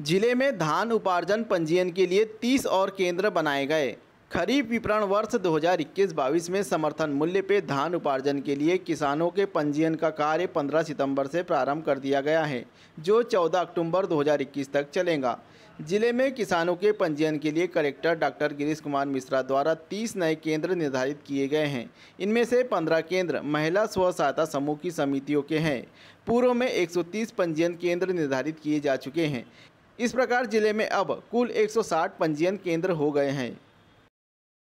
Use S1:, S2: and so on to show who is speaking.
S1: जिले में धान उपार्जन पंजीयन के लिए 30 और केंद्र बनाए गए खरीफ विपणन वर्ष 2021-22 में समर्थन मूल्य पर धान उपार्जन के लिए किसानों के पंजीयन का कार्य 15 सितंबर से प्रारंभ कर दिया गया है जो 14 अक्टूबर 2021 तक चलेगा जिले में किसानों के पंजीयन के लिए कलेक्टर डॉक्टर गिरीश कुमार मिश्रा द्वारा 30 नए केंद्र निर्धारित किए गए हैं इनमें से 15 केंद्र महिला स्व सहायता समूह की समितियों के हैं पूर्व में 130 पंजीयन केंद्र निर्धारित किए जा चुके हैं इस प्रकार जिले में अब कुल 160 पंजीयन केंद्र हो गए हैं